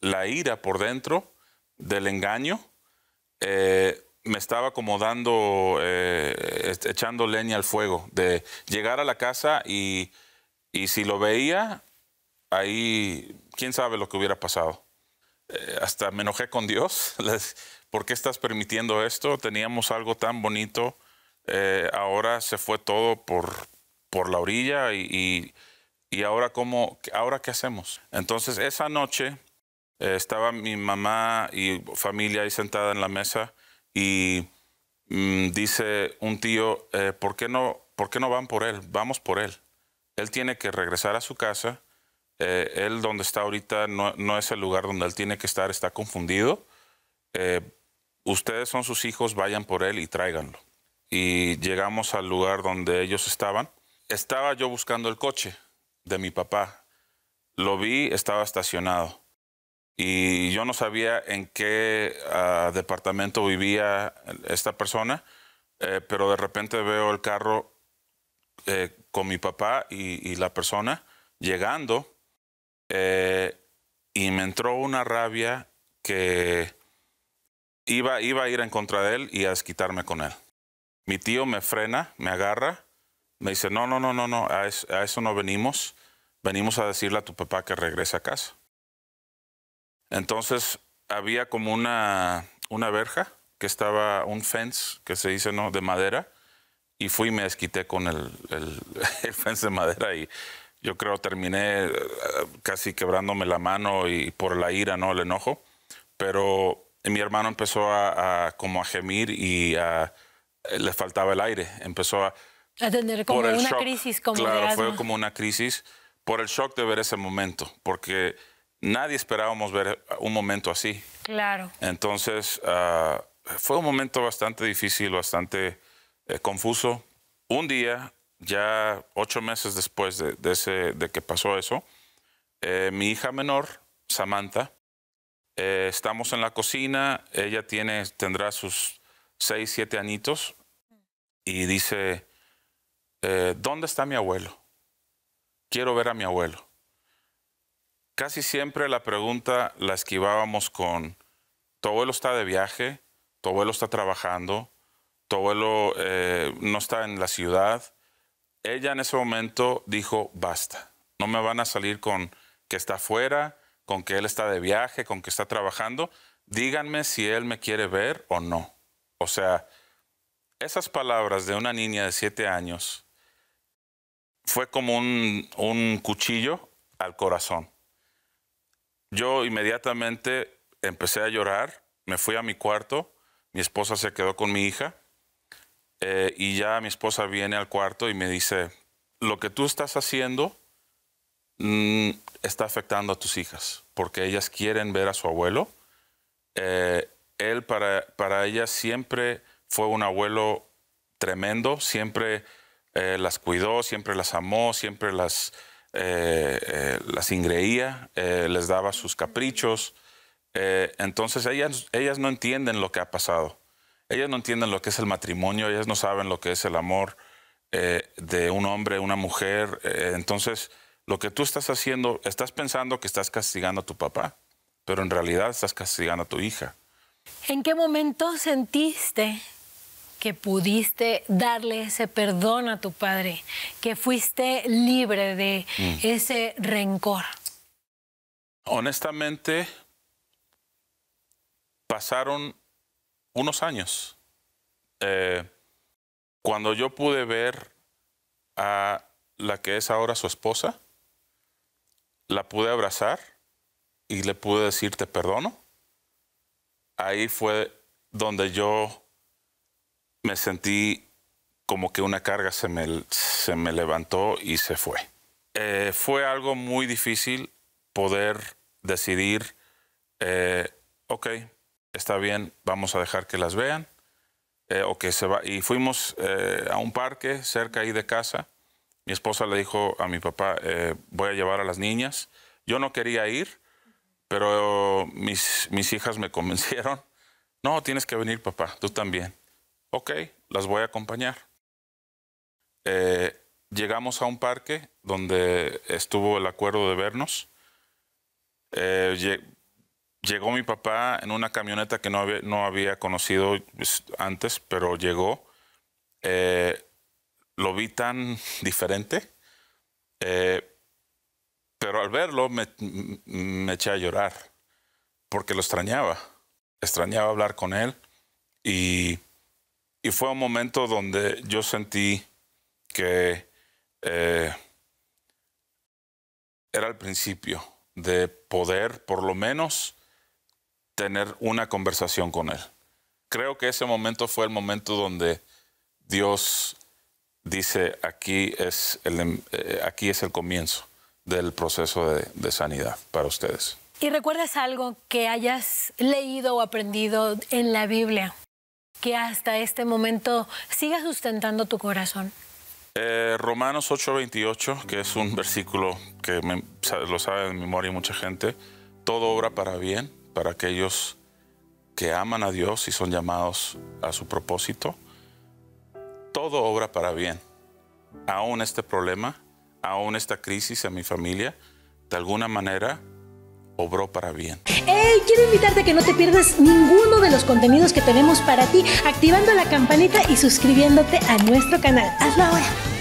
la ira por dentro del engaño. Eh, me estaba como dando, eh, echando leña al fuego, de llegar a la casa y, si lo veía, ahí, quién sabe lo que hubiera pasado. Eh, hasta me enojé con Dios, ¿por qué estás permitiendo esto? Teníamos algo tan bonito, ahora se fue todo por, por la orilla y, ahora, cómo, ahora qué hacemos. Entonces esa noche eh, estaba mi mamá y familia ahí sentada en la mesa y mm, dice un tío, eh, ¿por, qué no, ¿por qué no van por él? Vamos por él. Él tiene que regresar a su casa. Eh, él donde está ahorita no, no, es el lugar donde él tiene que estar, está confundido. ustedes son sus hijos, vayan por él y tráiganlo. Y llegamos al lugar donde ellos estaban. Estaba yo buscando el coche de mi papá. Lo vi, estaba estacionado y yo no sabía en qué ah, departamento vivía esta persona, eh, pero de repente veo el carro eh, con mi papá y, la persona llegando eh, y me entró una rabia que iba, iba a ir en contra de él y a desquitarme con él. Mi tío me frena, me agarra, me dice, no, no, no, no, no, a eso, a eso no venimos, venimos a decirle a tu papá que regrese a casa. Entonces había como una, una verja que estaba, un fence, que se dice, ¿no? De madera. Y fui y me desquité con el, fence de madera y yo creo terminé eh, casi quebrándome la mano y por la ira, ¿no? El enojo. Pero eh, mi hermano empezó a, como a gemir y eh, le faltaba el aire. Empezó a... tener como una crisis, como Claro, de fue como una crisis por el shock de ver ese momento, porque nadie esperábamos ver un momento así. Claro. Entonces, ah, fue un momento bastante difícil, bastante eh, confuso. Un día, ya ocho meses después de, que pasó eso, eh, mi hija menor, Samantha, eh, estamos en la cocina, ella tiene, tendrá sus seis, siete anitos. y dice, ¿dónde está mi abuelo? Quiero ver a mi abuelo casi siempre la pregunta la esquivábamos con, tu abuelo está de viaje, tu abuelo está trabajando, tu abuelo eh, no está en la ciudad. Ella en ese momento dijo, basta, no me van a salir con que está afuera, con que él está de viaje, con que está trabajando. Díganme si él me quiere ver o no. O sea, esas palabras de una niña de siete años fue como un cuchillo al corazón. Yo inmediatamente empecé a llorar, me fui a mi cuarto, mi esposa se quedó con mi hija eh, y ya mi esposa viene al cuarto y me dice, lo que tú estás haciendo mm, está afectando a tus hijas, porque ellas quieren ver a su abuelo. Eh, él para, para ellas siempre fue un abuelo tremendo, siempre eh, las cuidó, siempre las amó, siempre las, eh, eh, las ingreía, eh, les daba sus caprichos. entonces ellas, ellas no entienden lo que ha pasado. Ellas no entienden lo que es el matrimonio, ellas no saben lo que es el amor de un hombre, una mujer. entonces, lo que tú estás haciendo, estás pensando que estás castigando a tu papá, pero en realidad estás castigando a tu hija. ¿En qué momento sentiste que pudiste darle ese perdón a tu padre, que fuiste libre de mm. ese rencor? Honestamente, pasaron unos años. Eh, cuando yo pude ver a la que es ahora su esposa, la pude abrazar y le pude decirte perdono. Ahí fue donde yo me sentí como que una carga se me, se me levantó y se fue. Eh, fue algo muy difícil poder decidir, eh, ok, está bien, vamos a dejar que las vean. Eh, o que se va. Y fuimos a un parque cerca ahí de casa. Mi esposa le dijo a mi papá, voy a llevar a las niñas. Yo no quería ir, pero mis, mis hijas me convencieron. No, tienes que venir, papá, tú también ok, las voy a acompañar. Eh, llegamos a un parque donde estuvo el acuerdo de vernos. Eh, llegó mi papá en una camioneta que no había, no había conocido pues, antes, pero llegó. Eh, lo vi tan diferente, pero al verlo me, me eché a llorar porque lo extrañaba. Extrañaba hablar con él y y fue un momento donde yo sentí que eh, era el principio de poder, por lo menos, tener una conversación con Él. Creo que ese momento fue el momento donde Dios dice, aquí es el, em-, eh, aquí es el comienzo del proceso de sanidad para ustedes. ¿Y recuerdas algo que hayas leído o aprendido en la Biblia? que hasta este momento siga sustentando tu corazón? Eh, Romanos 8:28, que es un versículo que lo sabe de memoria mucha gente, todo obra para bien, para aquellos que aman a Dios y son llamados a su propósito. Todo obra para bien. Aún este problema, aún esta crisis en mi familia, de alguna manera, obró para bien. Hey, quiero invitarte a que no te pierdas ninguno de los contenidos que tenemos para ti activando la campanita y suscribiéndote a nuestro canal. Hazlo ahora.